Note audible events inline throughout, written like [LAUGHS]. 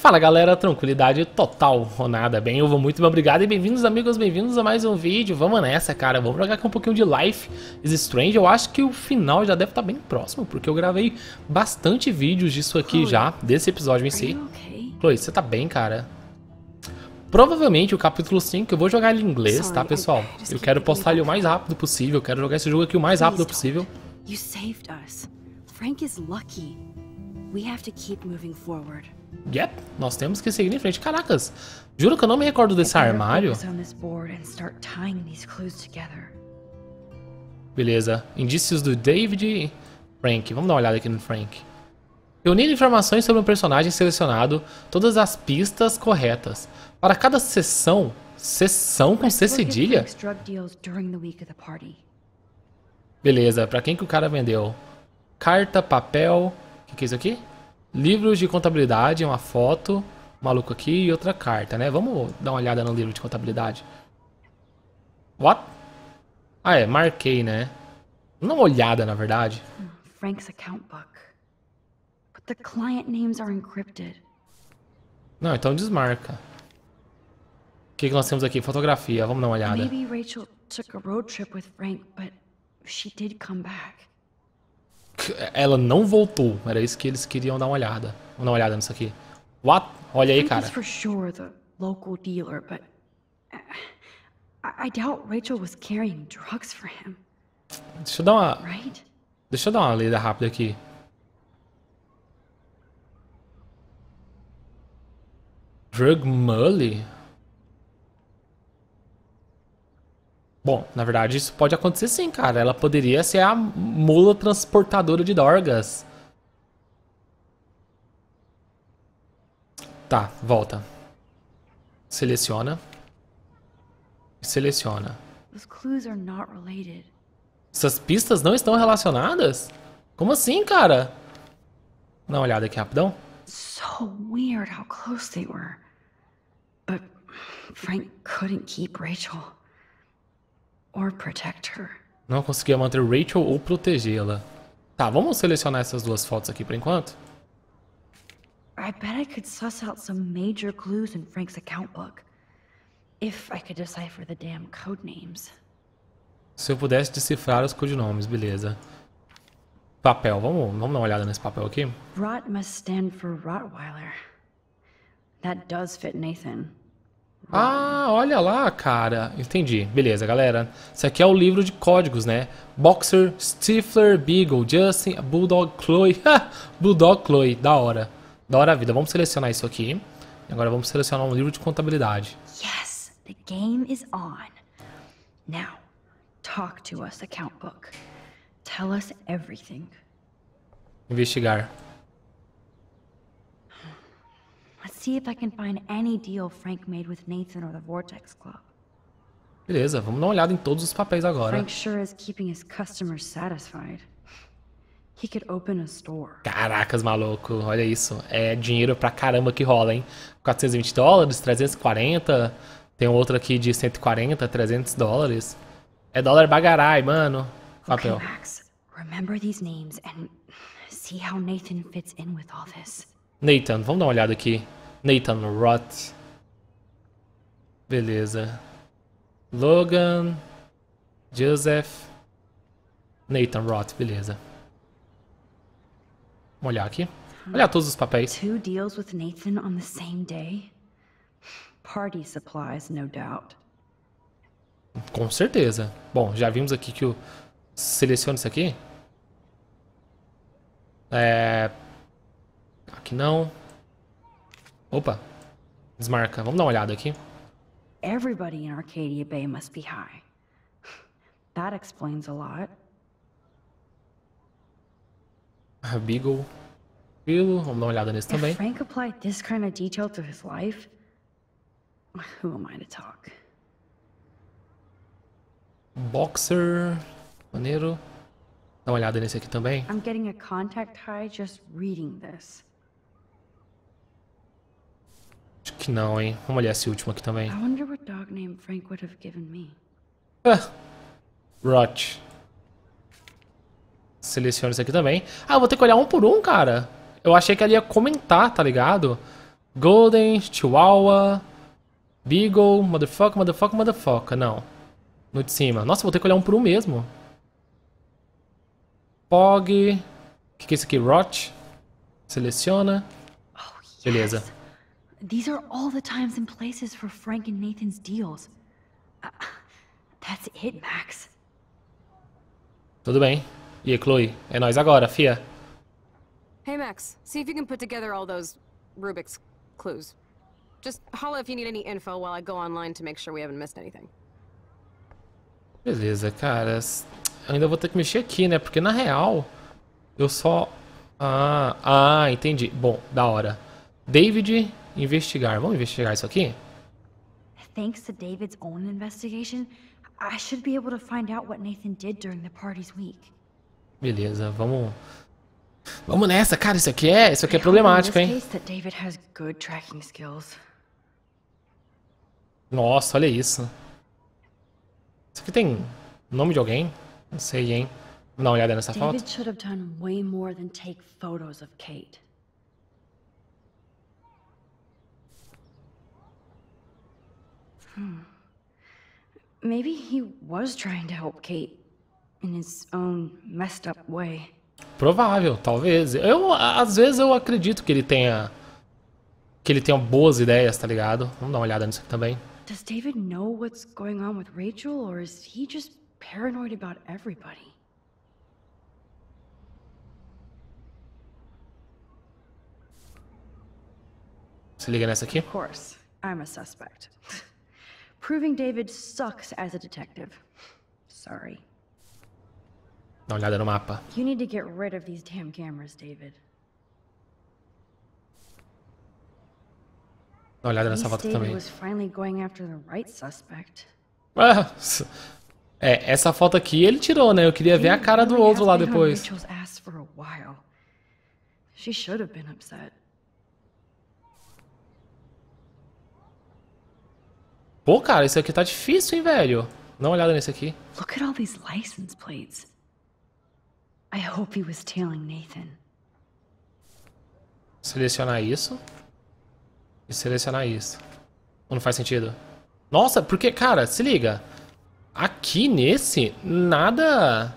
Fala galera, tranquilidade total, Ronada, bem? Eu vou muito bem, obrigado e bem-vindos amigos, bem-vindos a mais um vídeo Vamos nessa, cara, vamos jogar aqui um pouquinho de Life is Strange Eu acho que o final já deve estar tá bem próximo, porque eu gravei bastante vídeos disso aqui Chloe, já, desse episódio em si Chloe, você tá bem, cara? Provavelmente o capítulo 5 eu vou jogar ele em inglês, tá, pessoal? Eu quero postar ele o mais rápido possível, quero jogar esse jogo aqui o mais rápido possível Você nos salvou, Frank é feliz, temos que continuar Yep, nós temos que seguir em frente. Caracas, juro que eu não me recordo desse armário. Beleza, indícios do David Frank. Vamos dar uma olhada aqui no Frank. Reunir informações sobre um personagem selecionado, todas as pistas corretas. Para cada sessão, sessão com C cedilha? Beleza, pra quem que o cara vendeu? Carta, papel... O que, que é isso aqui? Livros de contabilidade, uma foto, maluco aqui e outra carta, né? Vamos dar uma olhada no livro de contabilidade. What? Ah, é, marquei, né? Vamos dar uma olhada, na verdade. Frank's account book. But the client names are encrypted. Não, então desmarca. O que, que nós temos aqui? Fotografia. Vamos dar uma olhada. Maybe Rachel took a road trip with Frank, but she did come back. Ela não voltou. Era isso que eles queriam dar uma olhada. Vamos dar uma olhada nisso aqui. What? Olha aí, cara. for sure the local dealer, but I doubt Rachel was carrying drugs for him. Deixa eu dar uma right? Deixa eu dar uma lida rápida aqui. Drug Mully? Bom, na verdade isso pode acontecer sim, cara. Ela poderia ser a mula transportadora de Dorgas. Tá, volta. Seleciona. Seleciona. Essas pistas não estão relacionadas? Como assim, cara? Dá uma olhada aqui rapidão. So weird how close they were. But Frank couldn't keep Rachel or protect her. Não conseguia manter Rachel ou protegê-la. Tá, vamos selecionar essas duas fotos aqui por enquanto. I bet I could suss out some major clues in Frank's account book. If I could decipher the damn code names. Se eu pudesse decifrar os codinomes, beleza. Papel, vamos, vamos dar uma olhada nesse papel aqui. Rot must stand for Rottweiler. That does fit Nathan. Ah, olha lá, cara. Entendi. Beleza, galera. Isso aqui é o livro de códigos, né? Boxer, Stifler, Beagle, Justin, Bulldog, Chloe. [LAUGHS] Bulldog, Chloe. Da hora. Da hora a vida. Vamos selecionar isso aqui. Agora vamos selecionar um livro de contabilidade. Yes, the game is on. Now, talk to us, account book. Tell us everything. Investigar. See if I can find any deal Frank made with Nathan or the Vortex Club. Beleza, vamos dar uma olhada em todos os papéis agora. Frank sure is keeping his customers satisfied. He could open a store. Caracas, maluco, olha isso. É dinheiro pra caramba que rola, hein? 420 dólares, 340. Tem outro aqui de 140, 300 dólares. É dólar bagarai, mano. Papel. Okay, Max, remember these names and see how Nathan fits in with all this. Nathan, vamos dar uma olhada aqui. Nathan Roth. Beleza. Logan. Joseph. Nathan Roth, beleza. Vamos olhar aqui. Olhar todos os papéis. Two deals with Nathan on the same day. Party supplies, no doubt. Com certeza. Bom, já vimos aqui que o seleciona isso aqui. É aqui não. Opa. Desmarca. Vamos dar uma olhada aqui. Everybody in Arcadia Bay must be high. [SIGHS] That explains a lot. A ah, Beagle. Tranquilo. Vamos dar uma olhada nesse também. If Frank applied this kind of detail to his life, [SIGHS] who am I to talk? Boxer. Maneiro. Dá uma olhada nesse aqui também. I'm getting a contact high just reading this. Acho que não, hein? Vamos olhar esse último aqui também. Ah. Rot. Seleciona isso aqui também. Ah, vou ter que olhar um por um, cara. Eu achei que ela ia comentar, tá ligado? Golden, Chihuahua, Beagle, motherfucker, motherfucker, motherfucker. Não. No de cima. Nossa, vou ter que olhar um por um mesmo. Pog. O que, que é isso aqui? Rot. Seleciona. Oh, Beleza. These are all the times and places for Frank and Nathan's deals. Uh, that's it, Max. Tudo bem. E Chloe, é nós agora, fia. Hey Max, see if you can put together all those Rubik's clues. Just holla if you need any info while I go online to make sure we haven't missed anything. Beleza, cara. Ainda vou ter que mexer aqui, né? Porque na real, eu só... Ah, ah, entendi. Bom, da hora. David, Investigar. Vamos investigar isso aqui? Thanks to David's own investigation, I should be able to find out what Nathan did during the party's week. Beleza, vamos Vamos nessa, cara, isso aqui é, isso aqui é problemático, hein? David has good tracking skills. Nossa, olha isso. Isso aqui tem nome de alguém? Não sei, hein. Vamos dar uma olhada nessa foto. David should have done way more than take photos of Kate. Hmm. Maybe he was trying to help Kate in his own messed up way. Provável, talvez. Eu às vezes eu acredito que ele tenha que ele tenha boas ideias, tá ligado? Vamos dar uma olhada nisso aqui também. Does David know what's going on with Rachel or is he just paranoid about everybody? Se liga nessa aqui. Of course, I'm a suspect. [LAUGHS] Proving David sucks as a detective. Sorry. Dá uma olhada no mapa. You need to get rid of these damn cameras, David. Dá uma olhada nessa foto também. Was finally going after the right suspect. Ah, é, essa foto aqui ele tirou, né? Eu queria ver a cara do outro lá depois. She should have been upset. Pô, cara, esse aqui tá difícil, hein, velho? Dá uma olhada nesse aqui. Look at all these license plates. I hope he was tailing Nathan. Selecionar isso. E selecionar isso. Ou não faz sentido? Nossa, porque, cara, se liga. Aqui nesse, nada...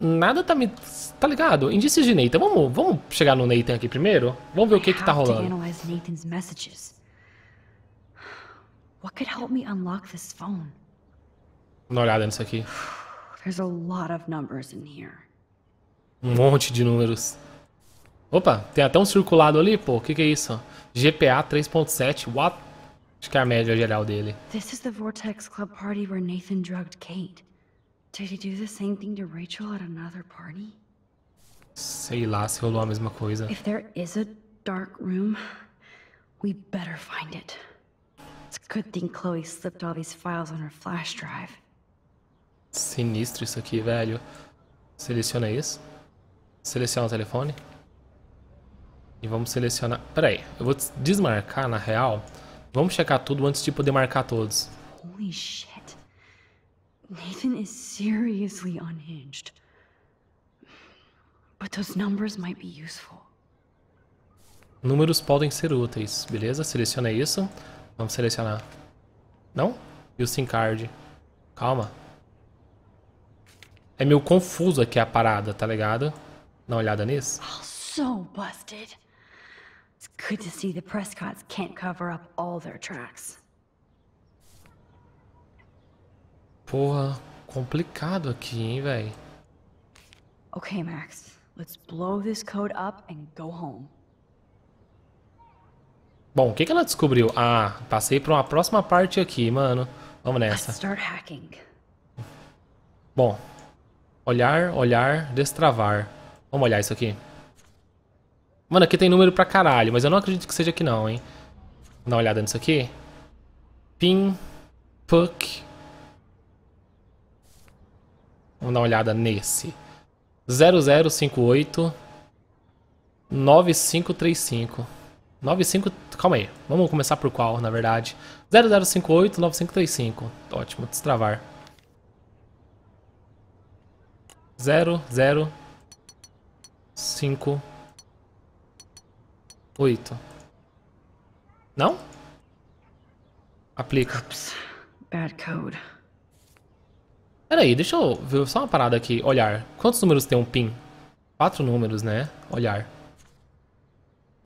Nada tá me... Tá ligado? Indícios de Nathan. Vamos, vamos chegar no Nathan aqui primeiro? Vamos ver o que que tá rolando. What could help me unlock this phone? Vamos dar uma olhada nisso aqui. [SIGHS] There's a lot of numbers in here. Um monte de números. Opa, tem até um circulado ali, pô. O que, que é isso? GPA 3.7. What? Acho que é a média geral dele. This is the Vortex Club party where Nathan drugged Kate. Did he do the same thing to Rachel at another party? Sei lá se rolou a mesma coisa. If there is a dark room, we better find it. It's a good thing Chloe slipped all these files on her flash drive. Sinistro isso aqui, velho. Seleciona isso. Seleciona o telefone. E vamos selecionar... Pera aí, eu vou desmarcar na real. Vamos checar tudo antes de poder marcar todos. Holy shit. Nathan is seriously unhinged. But those numbers might be useful. Números podem ser úteis, beleza? Seleciona isso. Vamos selecionar. Não? E o SIM card. Calma. É meio confuso aqui a parada, tá ligado? Dá uma olhada nisso. Oh, so busted. It's good to see the Prescotts can't cover up all their tracks. Porra, complicado aqui, hein, velho. Okay, Max. Let's blow this code up and go home. Bom, o que, que ela descobriu? Ah, passei para uma próxima parte aqui, mano. Vamos nessa. Bom, olhar, olhar, destravar. Vamos olhar isso aqui. Mano, aqui tem número pra caralho, mas eu não acredito que seja aqui não, hein. Vamos dar uma olhada nisso aqui. Pin, puck. Vamos dar uma olhada nesse. 0058 9535. 95, calma aí. Vamos começar por qual, na verdade. 0058 9535. Ótimo, destravar. 0058. Não? Aplica. Oops, bad code. Peraí, deixa eu ver só uma parada aqui. Olhar. Quantos números tem um PIN? Quatro números, né? Olhar.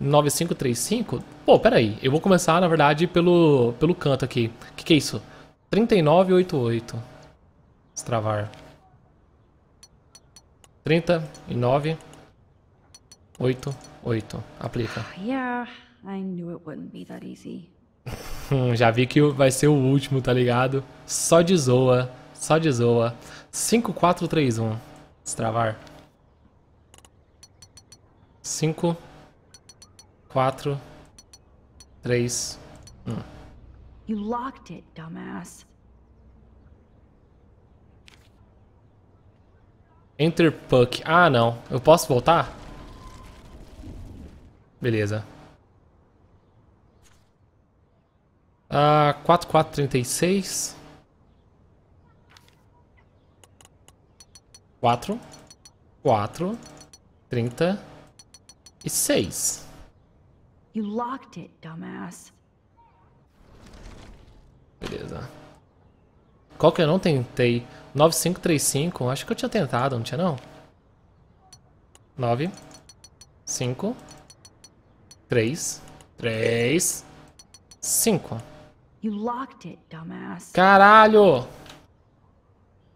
9535? Pô, peraí. Eu vou começar, na verdade, pelo, pelo canto aqui. O que, que é isso? 3988. Destravar. 3988. Aplica. Ah, yeah, I knew it wouldn't be that easy. Hum, já vi que vai ser o último, tá ligado? Só de zoa. Só de zoa. 5431. Destravar. 5 4, 3, 1. You locked it, dumbass. Enter Puck. Ah, não. Eu posso voltar? Beleza. Ah, 4436. 4, 4, 30 e 6. You locked it, dumbass. Beleza. Qual que eu não tentei? 9535, acho que eu tinha tentado, não tinha não? 9, 5, 3, 3, 5. You locked it, dumbass. Caralho!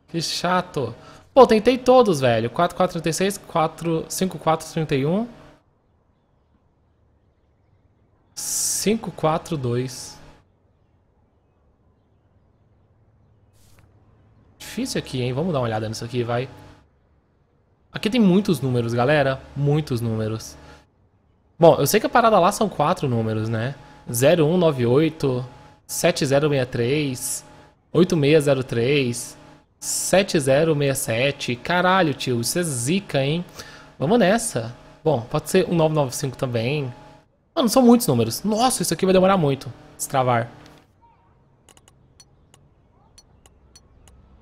Que chato. Pô, tentei todos, velho. 4436, 45431. 542. Difícil aqui, hein? Vamos dar uma olhada nisso aqui, vai. Aqui tem muitos números, galera. Muitos números. Bom, eu sei que a parada lá são quatro números, né? 0198, 7063, 8603, 7067. Caralho, tio, isso é zica, hein? Vamos nessa. Bom, pode ser um também. Mano, são muitos números. Nossa, isso aqui vai demorar muito. Destravar.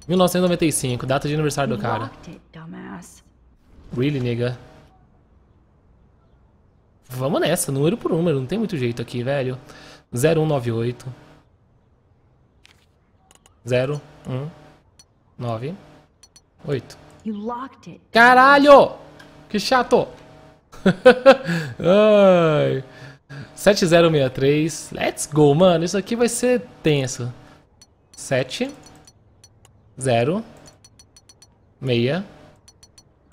1995, data de aniversário do cara. Really, nigga. Vamos nessa, número por número. Não tem muito jeito aqui, velho. 0198. 0198. Caralho! Que chato! [LAUGHS] Ai... 7063. Let's go, mano. Isso aqui vai ser tenso. 7 0 meia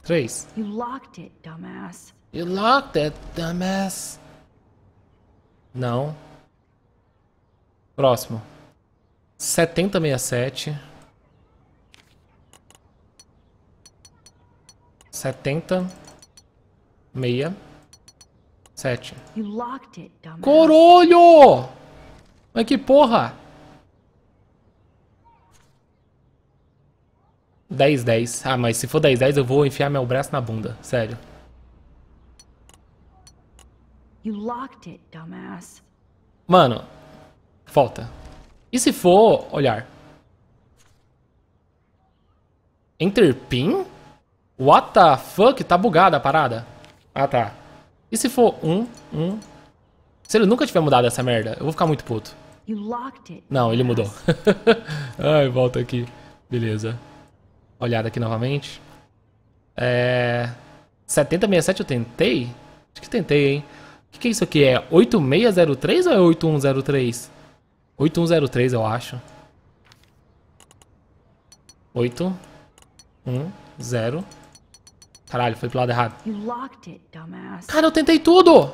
três You locked it, dumbass. You locked it, dumbass. Não. Próximo. 7067. 70 6 Sete. Corolho! Mas que porra! Dez, dez. Ah, mas se for dez, dez eu vou enfiar meu braço na bunda. Sério. Mano. Falta. E se for olhar? Enter pin? What the fuck? Tá bugada a parada. Ah, tá. E se for um, um... Se ele nunca tiver mudado essa merda, eu vou ficar muito puto. Não, ele mudou. [LAUGHS] Ai, volta aqui. Beleza. Olhada aqui novamente. É... 7067 eu tentei? Acho que tentei, hein? O que, que é isso aqui? É 8603 ou é 8103? 8103, eu acho. 8103. Caralho, foi pro lado errado. Cara, eu tentei tudo!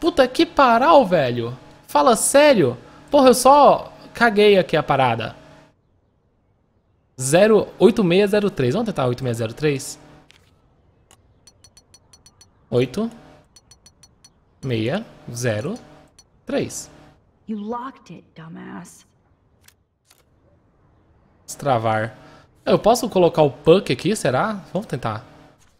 Puta que paral, velho. Fala sério. Porra, eu só caguei aqui a parada. 08603. Vamos tentar 8603? 8603. You locked it, dumbass. Destravar. Eu posso colocar o puck aqui, será? Vamos tentar.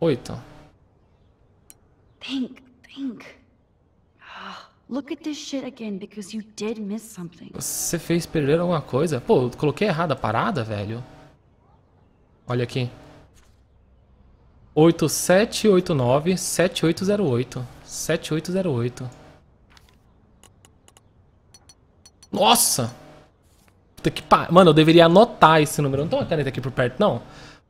Oito. Think, think. Ah, look at this shit again because you did miss something. Você fez perder alguma coisa? Pô, eu coloquei errada a parada, velho. Olha aqui. 8789 7808 7808 Nossa! Puta que par... Mano, eu deveria anotar esse número. Eu não tem uma caneta aqui por perto, não.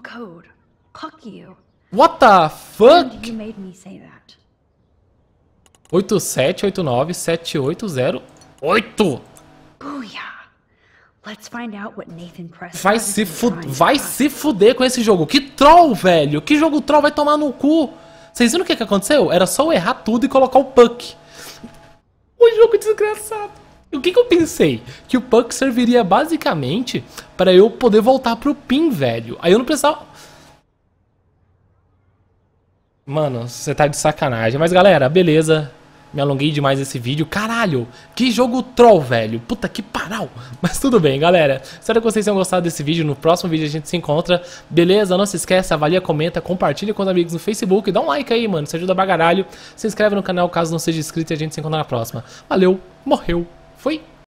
code. Fuck you. What the fuck? You made me say that. 878978088. Vai se, fu vai se fuder com esse jogo. Que troll, velho. Que jogo troll vai tomar no cu. Vocês viram o que, que aconteceu? Era só eu errar tudo e colocar o puck. O jogo desgraçado. O que, que eu pensei? Que o Puck serviria basicamente para eu poder voltar pro Pin, velho. Aí eu não precisava... Mano, você tá de sacanagem. Mas galera, beleza. Me alonguei demais esse vídeo. Caralho, que jogo troll, velho. Puta que paral. [LAUGHS] Mas tudo bem, galera. Espero que vocês tenham gostado desse vídeo. No próximo vídeo a gente se encontra. Beleza? Não se esqueça, avalia, comenta, compartilha com os amigos no Facebook. Dá um like aí, mano. Isso ajuda pra caralho. Se inscreve no canal caso não seja inscrito e a gente se encontra na próxima. Valeu, morreu. Fui!